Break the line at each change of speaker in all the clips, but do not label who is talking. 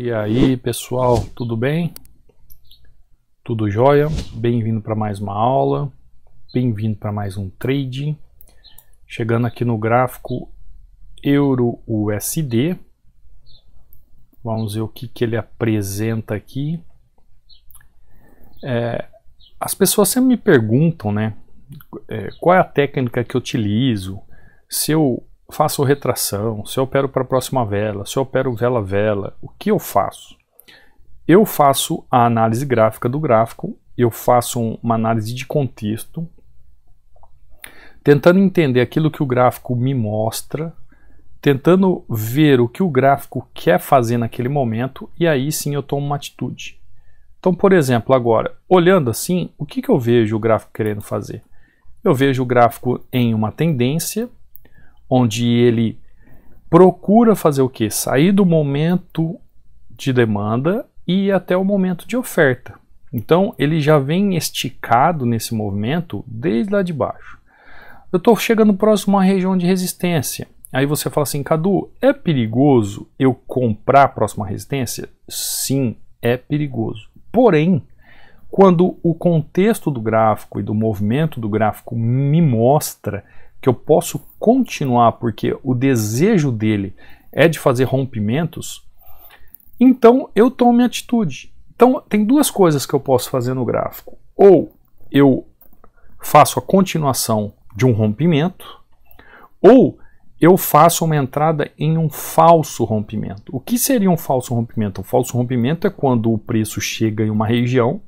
E aí, pessoal, tudo bem? Tudo jóia? Bem-vindo para mais uma aula, bem-vindo para mais um trade. Chegando aqui no gráfico Euro USD. Vamos ver o que, que ele apresenta aqui. É, as pessoas sempre me perguntam, né? É, qual é a técnica que eu utilizo? Se eu faço retração, se eu opero para a próxima vela, se eu opero vela-vela, o que eu faço? Eu faço a análise gráfica do gráfico, eu faço uma análise de contexto, tentando entender aquilo que o gráfico me mostra, tentando ver o que o gráfico quer fazer naquele momento, e aí sim eu tomo uma atitude. Então, por exemplo, agora, olhando assim, o que, que eu vejo o gráfico querendo fazer? Eu vejo o gráfico em uma tendência, onde ele procura fazer o que? Sair do momento de demanda e ir até o momento de oferta. Então ele já vem esticado nesse movimento desde lá de baixo. Eu estou chegando próximo a uma região de resistência. Aí você fala assim, Cadu, é perigoso eu comprar a próxima resistência? Sim, é perigoso. Porém, quando o contexto do gráfico e do movimento do gráfico me mostra que eu posso continuar porque o desejo dele é de fazer rompimentos, então eu tomo minha atitude. Então tem duas coisas que eu posso fazer no gráfico. Ou eu faço a continuação de um rompimento, ou eu faço uma entrada em um falso rompimento. O que seria um falso rompimento? Um falso rompimento é quando o preço chega em uma região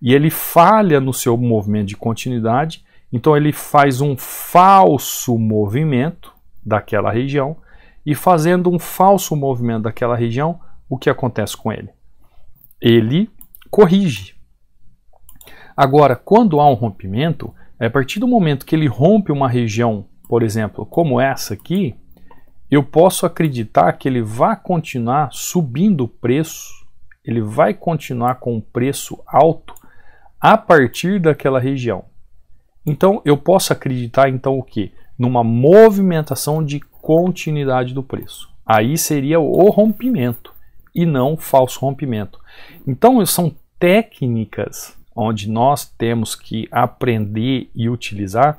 e ele falha no seu movimento de continuidade então ele faz um falso movimento daquela região e fazendo um falso movimento daquela região, o que acontece com ele? Ele corrige. Agora, quando há um rompimento, a partir do momento que ele rompe uma região, por exemplo, como essa aqui, eu posso acreditar que ele vai continuar subindo o preço, ele vai continuar com um preço alto a partir daquela região. Então eu posso acreditar então o que? Numa movimentação de continuidade do preço. Aí seria o rompimento e não o falso rompimento. Então são técnicas onde nós temos que aprender e utilizar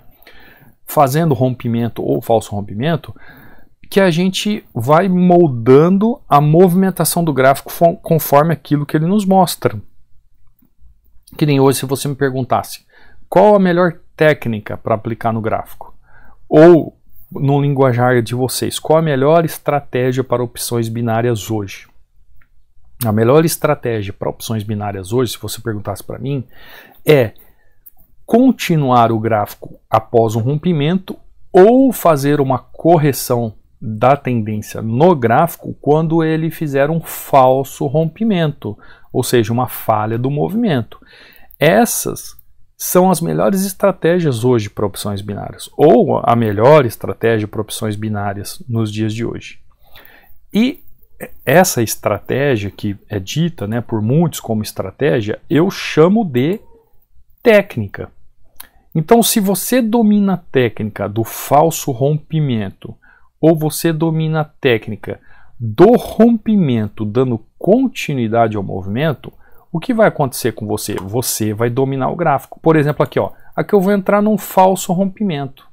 fazendo rompimento ou falso rompimento que a gente vai moldando a movimentação do gráfico conforme aquilo que ele nos mostra. Que nem hoje se você me perguntasse qual a melhor técnica para aplicar no gráfico? Ou, no linguajar de vocês, qual a melhor estratégia para opções binárias hoje? A melhor estratégia para opções binárias hoje, se você perguntasse para mim, é continuar o gráfico após um rompimento ou fazer uma correção da tendência no gráfico quando ele fizer um falso rompimento, ou seja, uma falha do movimento. Essas são as melhores estratégias hoje para opções binárias, ou a melhor estratégia para opções binárias nos dias de hoje. E essa estratégia que é dita né, por muitos como estratégia, eu chamo de técnica. Então, se você domina a técnica do falso rompimento, ou você domina a técnica do rompimento dando continuidade ao movimento, o que vai acontecer com você? Você vai dominar o gráfico. Por exemplo, aqui, ó, aqui eu vou entrar num falso rompimento.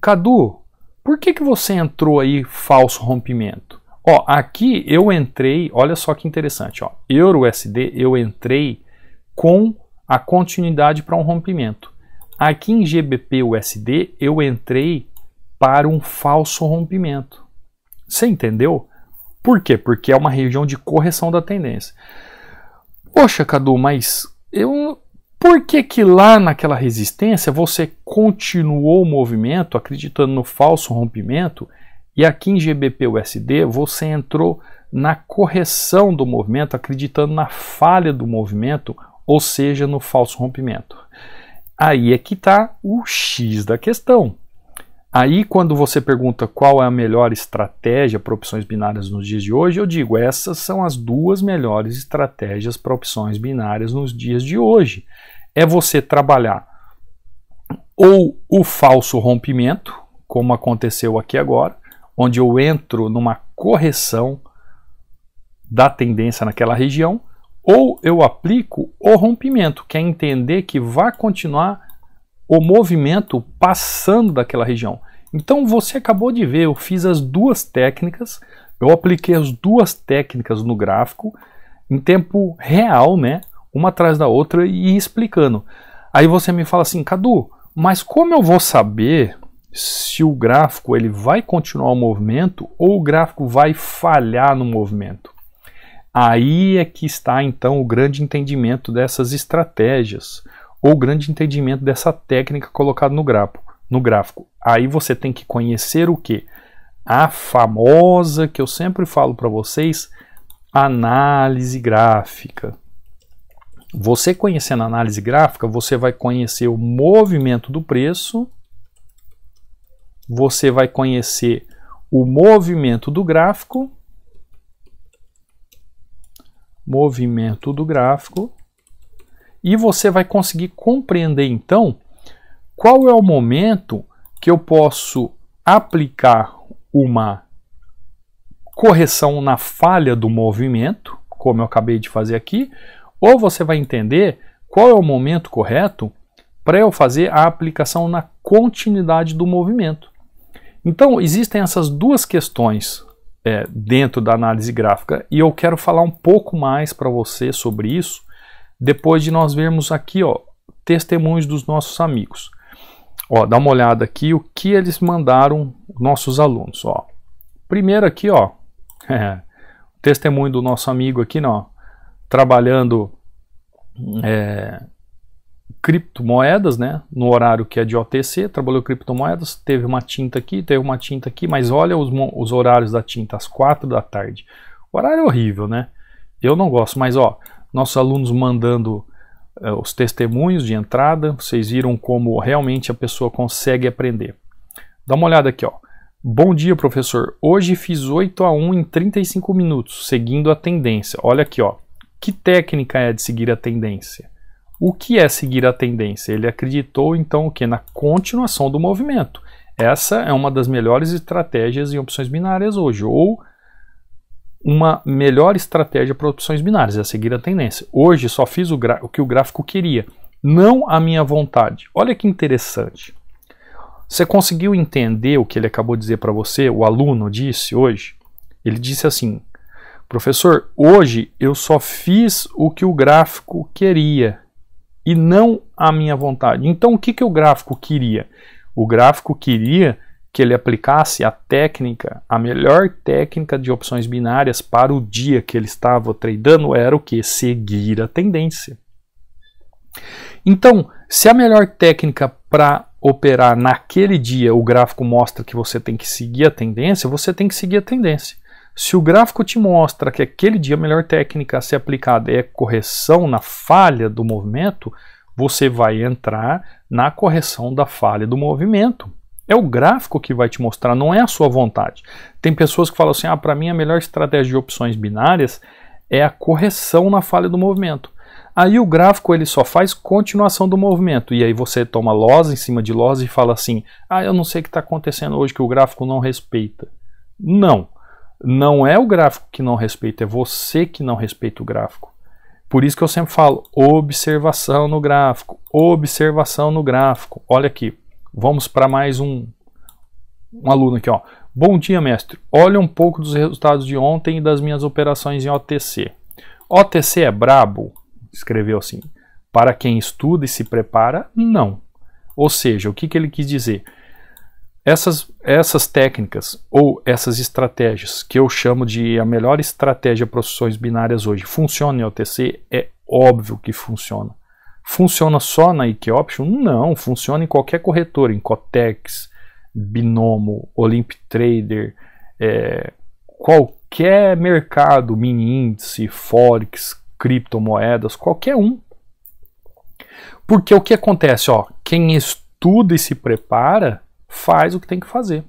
Cadu, por que, que você entrou aí falso rompimento? Ó, aqui eu entrei, olha só que interessante, ó, Euro USD eu entrei com a continuidade para um rompimento. Aqui em GBP USD eu entrei para um falso rompimento. Você entendeu? Por quê? Porque é uma região de correção da tendência. Poxa, Cadu, mas eu. Por que, que lá naquela resistência você continuou o movimento acreditando no falso rompimento e aqui em GBP-USD você entrou na correção do movimento acreditando na falha do movimento, ou seja, no falso rompimento? Aí é que está o X da questão. Aí, quando você pergunta qual é a melhor estratégia para opções binárias nos dias de hoje, eu digo: essas são as duas melhores estratégias para opções binárias nos dias de hoje. É você trabalhar ou o falso rompimento, como aconteceu aqui agora, onde eu entro numa correção da tendência naquela região, ou eu aplico o rompimento, que é entender que vai continuar o movimento passando daquela região. Então você acabou de ver, eu fiz as duas técnicas, eu apliquei as duas técnicas no gráfico em tempo real, né? Uma atrás da outra e explicando. Aí você me fala assim, Cadu, mas como eu vou saber se o gráfico ele vai continuar o movimento ou o gráfico vai falhar no movimento? Aí é que está então o grande entendimento dessas estratégias ou o grande entendimento dessa técnica colocada no gráfico. No gráfico Aí você tem que conhecer o que? A famosa, que eu sempre falo para vocês, análise gráfica. Você conhecendo a análise gráfica, você vai conhecer o movimento do preço, você vai conhecer o movimento do gráfico, movimento do gráfico, e você vai conseguir compreender então qual é o momento que eu posso aplicar uma correção na falha do movimento, como eu acabei de fazer aqui, ou você vai entender qual é o momento correto para eu fazer a aplicação na continuidade do movimento. Então, existem essas duas questões é, dentro da análise gráfica e eu quero falar um pouco mais para você sobre isso depois de nós vermos aqui ó, testemunhos dos nossos amigos. Ó, dá uma olhada aqui o que eles mandaram nossos alunos, ó. Primeiro aqui, ó, o testemunho do nosso amigo aqui, né, ó, trabalhando é, criptomoedas, né, no horário que é de OTC, trabalhou criptomoedas, teve uma tinta aqui, teve uma tinta aqui, mas olha os, os horários da tinta, às quatro da tarde. O horário é horrível, né? Eu não gosto, mas ó, nossos alunos mandando eh, os testemunhos de entrada, vocês viram como realmente a pessoa consegue aprender. Dá uma olhada aqui, ó. Bom dia, professor. Hoje fiz 8 a 1 em 35 minutos, seguindo a tendência. Olha aqui, ó. Que técnica é de seguir a tendência? O que é seguir a tendência? Ele acreditou então o que na continuação do movimento. Essa é uma das melhores estratégias em opções binárias hoje, ou uma melhor estratégia para opções binárias, é seguir a tendência. Hoje só fiz o, o que o gráfico queria, não a minha vontade. Olha que interessante. Você conseguiu entender o que ele acabou de dizer para você? O aluno disse hoje? Ele disse assim: Professor, hoje eu só fiz o que o gráfico queria e não a minha vontade. Então, o que, que o gráfico queria? O gráfico queria que ele aplicasse a técnica, a melhor técnica de opções binárias para o dia que ele estava tradando era o que? Seguir a tendência. Então, se a melhor técnica para operar naquele dia o gráfico mostra que você tem que seguir a tendência, você tem que seguir a tendência. Se o gráfico te mostra que aquele dia a melhor técnica a ser aplicada é correção na falha do movimento, você vai entrar na correção da falha do movimento. É o gráfico que vai te mostrar, não é a sua vontade. Tem pessoas que falam assim: ah, para mim a melhor estratégia de opções binárias é a correção na falha do movimento. Aí o gráfico ele só faz continuação do movimento. E aí você toma loss em cima de loss e fala assim: ah, eu não sei o que está acontecendo hoje que o gráfico não respeita. Não. Não é o gráfico que não respeita, é você que não respeita o gráfico. Por isso que eu sempre falo: observação no gráfico, observação no gráfico. Olha aqui, Vamos para mais um, um aluno aqui, ó. Bom dia, mestre. Olha um pouco dos resultados de ontem e das minhas operações em OTC. OTC é brabo? Escreveu assim. Para quem estuda e se prepara, não. Ou seja, o que, que ele quis dizer? Essas, essas técnicas ou essas estratégias que eu chamo de a melhor estratégia para profissões binárias hoje funciona em OTC? É óbvio que funciona. Funciona só na IQ Option? Não, funciona em qualquer corretor, em Cotex, Binomo, Olymp Trader, é, qualquer mercado, mini índice, forex, criptomoedas, qualquer um. Porque o que acontece, ó, quem estuda e se prepara faz o que tem que fazer.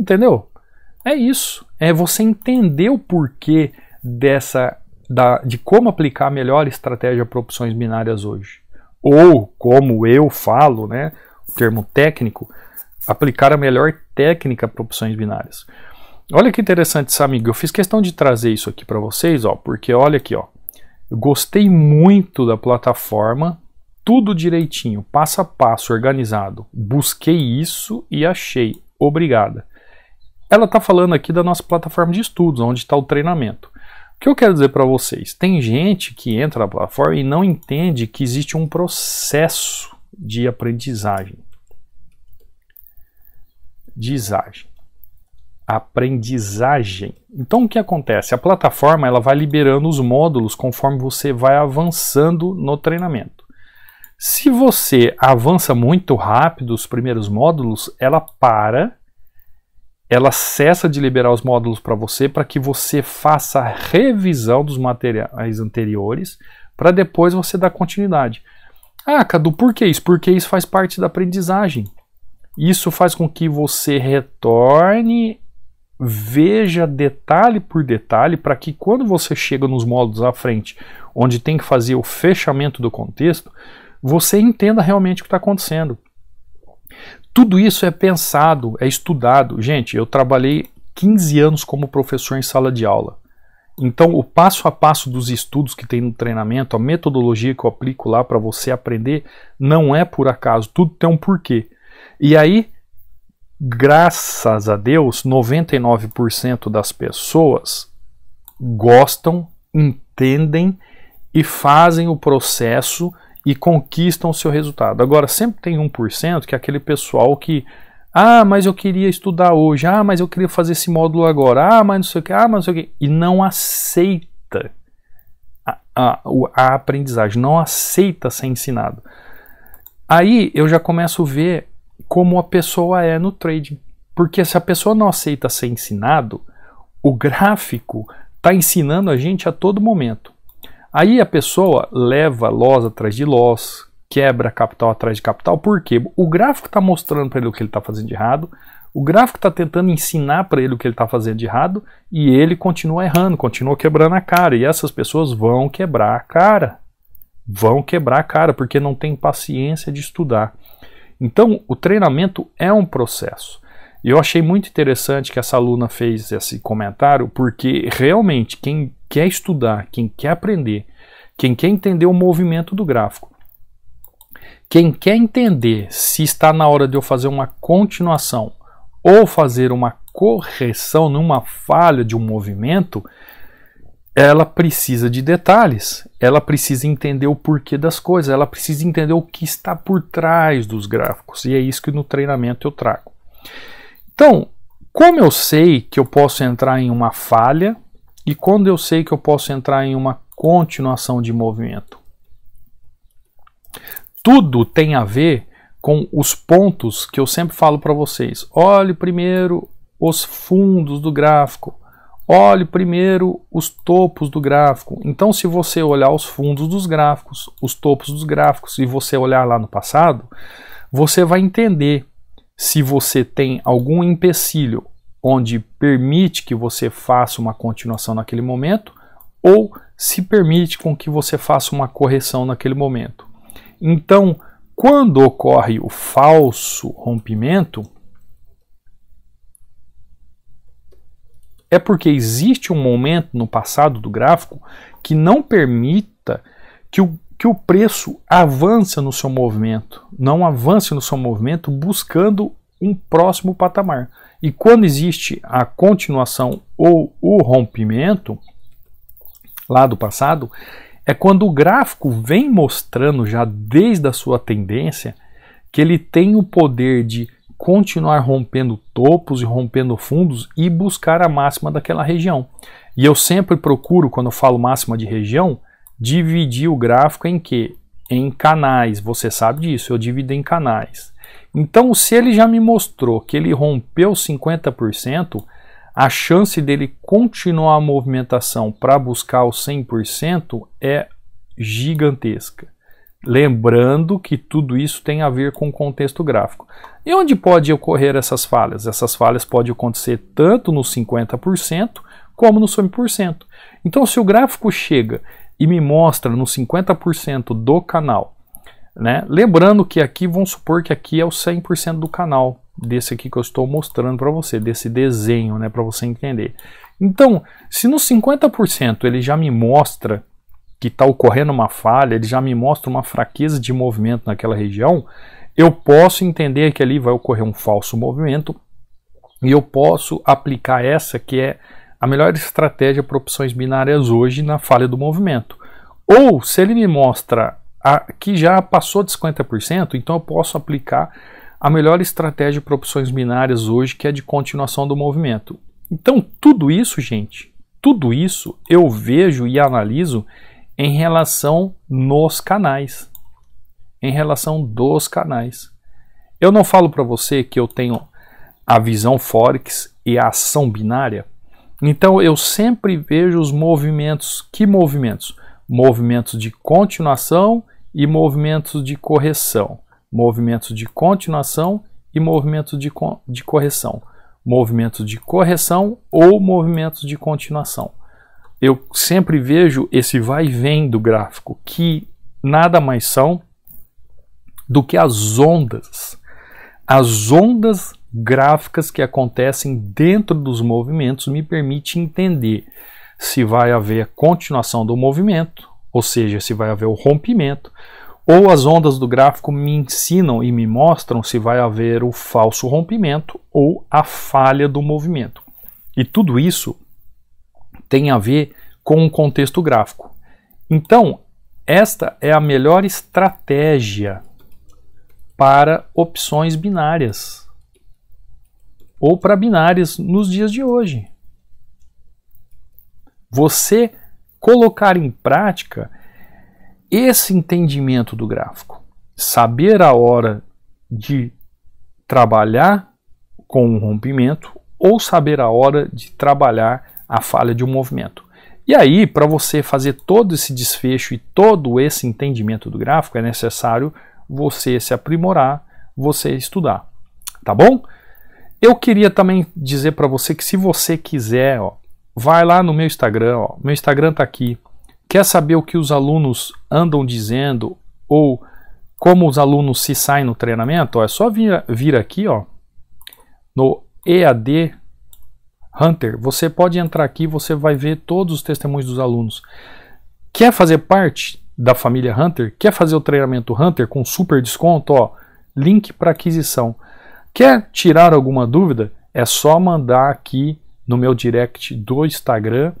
Entendeu? É isso. É você entender o porquê dessa da, de como aplicar a melhor estratégia para opções binárias hoje ou como eu falo, né, o termo técnico, aplicar a melhor técnica para opções binárias. Olha que interessante, amigo. eu fiz questão de trazer isso aqui para vocês, ó, porque olha aqui, ó, eu gostei muito da plataforma, tudo direitinho, passo a passo, organizado. Busquei isso e achei. Obrigada. Ela está falando aqui da nossa plataforma de estudos, onde está o treinamento. O que eu quero dizer para vocês? Tem gente que entra na plataforma e não entende que existe um processo de aprendizagem. Dizagem. Aprendizagem. Então o que acontece? A plataforma ela vai liberando os módulos conforme você vai avançando no treinamento. Se você avança muito rápido os primeiros módulos, ela para ela cessa de liberar os módulos para você para que você faça a revisão dos materiais anteriores para depois você dar continuidade. Ah, Cadu, por que isso? Porque isso faz parte da aprendizagem. Isso faz com que você retorne, veja detalhe por detalhe, para que quando você chega nos módulos à frente, onde tem que fazer o fechamento do contexto, você entenda realmente o que está acontecendo. Tudo isso é pensado, é estudado. Gente, eu trabalhei 15 anos como professor em sala de aula. Então, o passo a passo dos estudos que tem no treinamento, a metodologia que eu aplico lá para você aprender, não é por acaso, tudo tem um porquê. E aí, graças a Deus, 99% das pessoas gostam, entendem e fazem o processo e conquistam o seu resultado. Agora, sempre tem 1% que é aquele pessoal que. Ah, mas eu queria estudar hoje. Ah, mas eu queria fazer esse módulo agora. Ah, mas não sei o que. Ah, mas não sei o que. E não aceita a, a, a aprendizagem. Não aceita ser ensinado. Aí eu já começo a ver como a pessoa é no trading. Porque se a pessoa não aceita ser ensinado, o gráfico está ensinando a gente a todo momento. Aí a pessoa leva loss atrás de loss, quebra capital atrás de capital, porque o gráfico está mostrando para ele o que ele está fazendo de errado, o gráfico está tentando ensinar para ele o que ele está fazendo de errado e ele continua errando, continua quebrando a cara. E essas pessoas vão quebrar a cara. Vão quebrar a cara porque não tem paciência de estudar. Então, o treinamento é um processo eu achei muito interessante que essa aluna fez esse comentário, porque realmente quem quer estudar, quem quer aprender, quem quer entender o movimento do gráfico, quem quer entender se está na hora de eu fazer uma continuação ou fazer uma correção numa falha de um movimento, ela precisa de detalhes, ela precisa entender o porquê das coisas, ela precisa entender o que está por trás dos gráficos, e é isso que no treinamento eu trago. Então, como eu sei que eu posso entrar em uma falha e quando eu sei que eu posso entrar em uma continuação de movimento? Tudo tem a ver com os pontos que eu sempre falo para vocês. Olhe primeiro os fundos do gráfico. Olhe primeiro os topos do gráfico. Então, se você olhar os fundos dos gráficos, os topos dos gráficos e você olhar lá no passado, você vai entender se você tem algum empecilho onde permite que você faça uma continuação naquele momento ou se permite com que você faça uma correção naquele momento. Então, quando ocorre o falso rompimento, é porque existe um momento no passado do gráfico que não permita que o que o preço avança no seu movimento, não avance no seu movimento buscando um próximo patamar. E quando existe a continuação ou o rompimento lá do passado, é quando o gráfico vem mostrando já desde a sua tendência que ele tem o poder de continuar rompendo topos e rompendo fundos e buscar a máxima daquela região. E eu sempre procuro, quando eu falo máxima de região, dividir o gráfico em quê? Em canais, você sabe disso, eu divido em canais. Então, se ele já me mostrou que ele rompeu 50%, a chance dele continuar a movimentação para buscar o 100% é gigantesca. Lembrando que tudo isso tem a ver com o contexto gráfico. E onde pode ocorrer essas falhas? Essas falhas podem acontecer tanto no 50% como no 100%. Então, se o gráfico chega e me mostra no 50% do canal. Né? Lembrando que aqui, vamos supor que aqui é o 100% do canal, desse aqui que eu estou mostrando para você, desse desenho, né, para você entender. Então, se no 50% ele já me mostra que está ocorrendo uma falha, ele já me mostra uma fraqueza de movimento naquela região, eu posso entender que ali vai ocorrer um falso movimento e eu posso aplicar essa que é a melhor estratégia para opções binárias hoje na falha do movimento. Ou se ele me mostra a, que já passou de 50%, então eu posso aplicar a melhor estratégia para opções binárias hoje, que é de continuação do movimento. Então, tudo isso, gente, tudo isso eu vejo e analiso em relação nos canais. Em relação dos canais. Eu não falo para você que eu tenho a visão Forex e a ação binária, então eu sempre vejo os movimentos, que movimentos? Movimentos de continuação e movimentos de correção. Movimentos de continuação e movimentos de, co de correção. Movimentos de correção ou movimentos de continuação. Eu sempre vejo esse vai e vem do gráfico, que nada mais são do que as ondas. As ondas gráficas que acontecem dentro dos movimentos me permite entender se vai haver continuação do movimento, ou seja, se vai haver o rompimento, ou as ondas do gráfico me ensinam e me mostram se vai haver o falso rompimento ou a falha do movimento. E tudo isso tem a ver com o contexto gráfico. Então, esta é a melhor estratégia para opções binárias ou para binárias nos dias de hoje. Você colocar em prática esse entendimento do gráfico, saber a hora de trabalhar com um rompimento ou saber a hora de trabalhar a falha de um movimento. E aí, para você fazer todo esse desfecho e todo esse entendimento do gráfico, é necessário você se aprimorar, você estudar. Tá bom? Eu queria também dizer para você que se você quiser, ó, vai lá no meu Instagram, ó, meu Instagram está aqui. Quer saber o que os alunos andam dizendo ou como os alunos se saem no treinamento? Ó, é só vir, vir aqui, ó, no EAD Hunter. Você pode entrar aqui, você vai ver todos os testemunhos dos alunos. Quer fazer parte da família Hunter? Quer fazer o treinamento Hunter com super desconto? Ó, link para aquisição. Quer tirar alguma dúvida? É só mandar aqui no meu direct do Instagram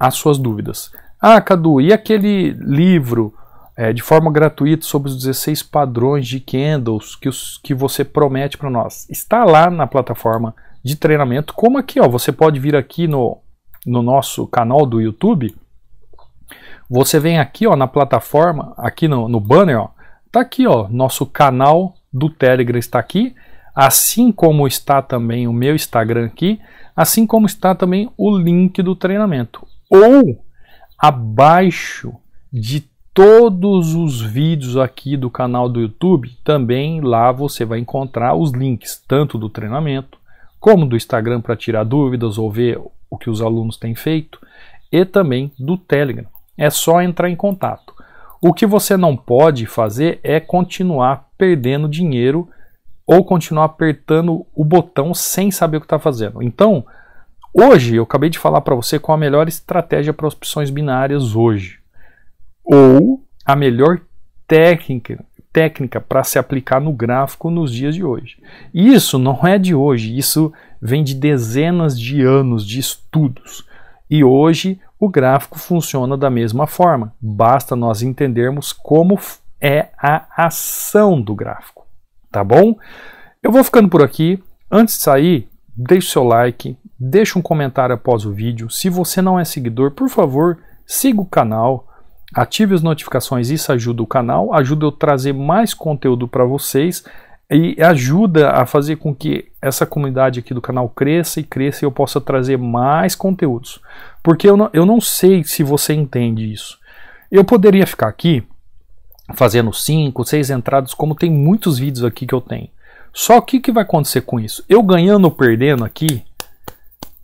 as suas dúvidas. Ah, Cadu, e aquele livro é, de forma gratuita sobre os 16 padrões de candles que, os, que você promete para nós? Está lá na plataforma de treinamento, como aqui, ó, você pode vir aqui no, no nosso canal do YouTube. Você vem aqui ó, na plataforma, aqui no, no banner, ó, tá aqui ó, nosso canal do Telegram está aqui assim como está também o meu Instagram aqui, assim como está também o link do treinamento. Ou abaixo de todos os vídeos aqui do canal do YouTube, também lá você vai encontrar os links, tanto do treinamento, como do Instagram para tirar dúvidas ou ver o que os alunos têm feito, e também do Telegram. É só entrar em contato. O que você não pode fazer é continuar perdendo dinheiro ou continuar apertando o botão sem saber o que está fazendo. Então, hoje eu acabei de falar para você qual a melhor estratégia para opções binárias hoje, ou a melhor técnica técnica para se aplicar no gráfico nos dias de hoje. E isso não é de hoje, isso vem de dezenas de anos de estudos. E hoje o gráfico funciona da mesma forma. Basta nós entendermos como é a ação do gráfico tá bom? Eu vou ficando por aqui. Antes de sair, deixe seu like, deixe um comentário após o vídeo. Se você não é seguidor, por favor, siga o canal, ative as notificações, isso ajuda o canal, ajuda eu trazer mais conteúdo para vocês e ajuda a fazer com que essa comunidade aqui do canal cresça e cresça e eu possa trazer mais conteúdos. Porque eu não, eu não sei se você entende isso. Eu poderia ficar aqui fazendo 5, 6 entradas, como tem muitos vídeos aqui que eu tenho. Só que o que vai acontecer com isso? Eu ganhando ou perdendo aqui,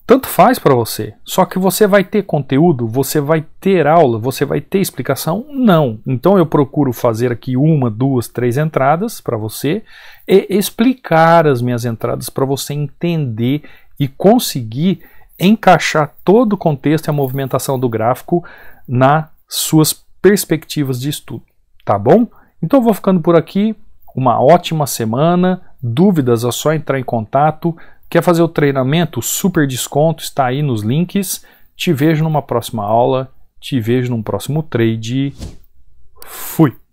tanto faz para você. Só que você vai ter conteúdo, você vai ter aula, você vai ter explicação? Não. Então eu procuro fazer aqui uma, duas, três entradas para você e explicar as minhas entradas para você entender e conseguir encaixar todo o contexto e a movimentação do gráfico nas suas perspectivas de estudo. Tá bom? Então vou ficando por aqui. Uma ótima semana. Dúvidas é só entrar em contato. Quer fazer o treinamento? Super desconto está aí nos links. Te vejo numa próxima aula. Te vejo num próximo trade. Fui!